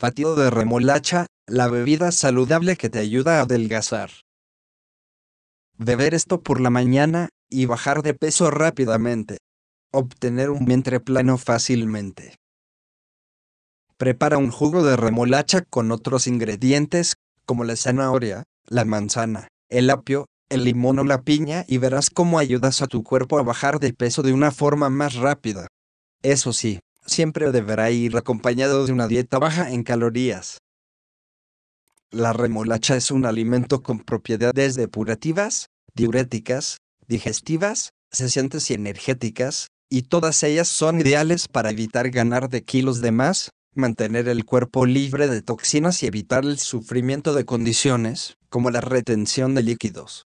batido de remolacha, la bebida saludable que te ayuda a adelgazar. Beber esto por la mañana y bajar de peso rápidamente. Obtener un vientre plano fácilmente. Prepara un jugo de remolacha con otros ingredientes, como la zanahoria, la manzana, el apio, el limón o la piña y verás cómo ayudas a tu cuerpo a bajar de peso de una forma más rápida. Eso sí, siempre deberá ir acompañado de una dieta baja en calorías. La remolacha es un alimento con propiedades depurativas, diuréticas, digestivas, sesantes y energéticas, y todas ellas son ideales para evitar ganar de kilos de más, mantener el cuerpo libre de toxinas y evitar el sufrimiento de condiciones, como la retención de líquidos.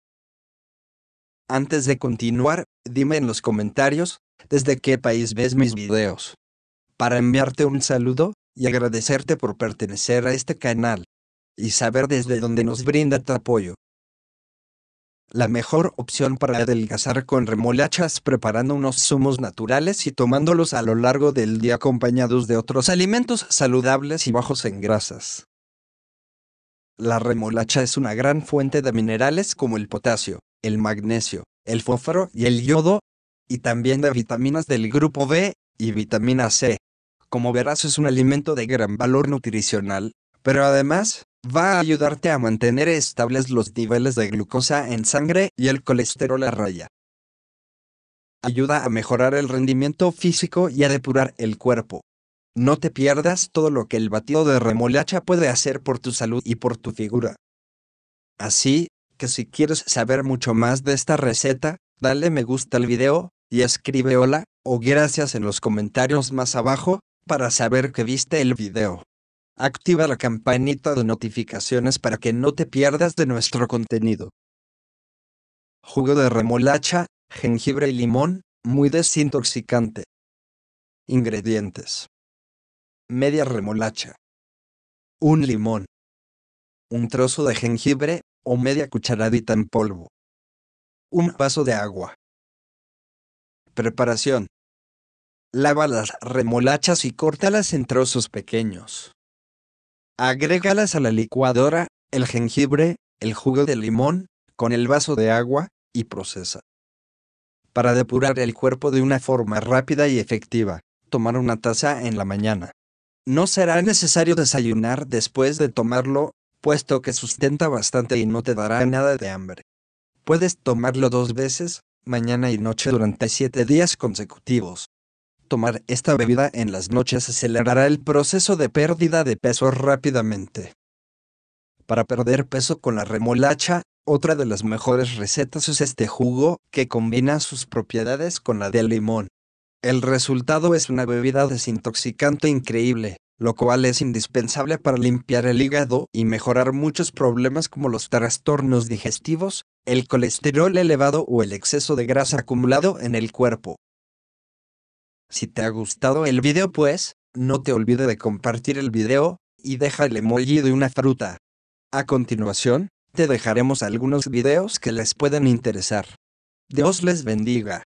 Antes de continuar, dime en los comentarios, ¿desde qué país ves mis videos? para enviarte un saludo y agradecerte por pertenecer a este canal y saber desde dónde nos brinda tu apoyo. La mejor opción para adelgazar con remolachas preparando unos zumos naturales y tomándolos a lo largo del día acompañados de otros alimentos saludables y bajos en grasas. La remolacha es una gran fuente de minerales como el potasio, el magnesio, el fósforo y el yodo, y también de vitaminas del grupo B y vitamina C. Como verás es un alimento de gran valor nutricional, pero además, va a ayudarte a mantener estables los niveles de glucosa en sangre y el colesterol a raya. Ayuda a mejorar el rendimiento físico y a depurar el cuerpo. No te pierdas todo lo que el batido de remolacha puede hacer por tu salud y por tu figura. Así que si quieres saber mucho más de esta receta, dale me gusta al video y escribe hola o gracias en los comentarios más abajo para saber que viste el video. Activa la campanita de notificaciones para que no te pierdas de nuestro contenido. Jugo de remolacha, jengibre y limón, muy desintoxicante. Ingredientes. Media remolacha. Un limón. Un trozo de jengibre o media cucharadita en polvo. Un vaso de agua. Preparación. Lava las remolachas y córtalas en trozos pequeños. Agrégalas a la licuadora, el jengibre, el jugo de limón, con el vaso de agua, y procesa. Para depurar el cuerpo de una forma rápida y efectiva, tomar una taza en la mañana. No será necesario desayunar después de tomarlo, puesto que sustenta bastante y no te dará nada de hambre. Puedes tomarlo dos veces, mañana y noche durante siete días consecutivos, tomar esta bebida en las noches acelerará el proceso de pérdida de peso rápidamente. Para perder peso con la remolacha, otra de las mejores recetas es este jugo, que combina sus propiedades con la del limón. El resultado es una bebida desintoxicante increíble, lo cual es indispensable para limpiar el hígado y mejorar muchos problemas como los trastornos digestivos, el colesterol elevado o el exceso de grasa acumulado en el cuerpo. Si te ha gustado el video pues, no te olvides de compartir el video, y deja el emoji de una fruta. A continuación, te dejaremos algunos videos que les pueden interesar. Dios les bendiga.